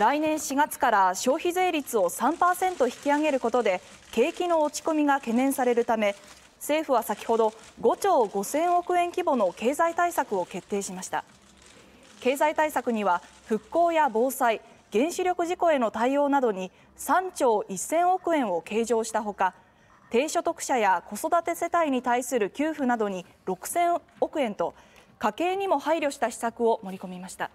来年4月から消費税率を3%引き上げることで景気の落ち込みが懸念されるため政府は先ほど5兆5000億円規模の経済対策を決定しました経済対策には復興や防災原子力事故への対応などに3兆1000億円を計上したほか低所得者や子育て世帯に対する給付などに6000億円と家計にも配慮した施策を盛り込みました。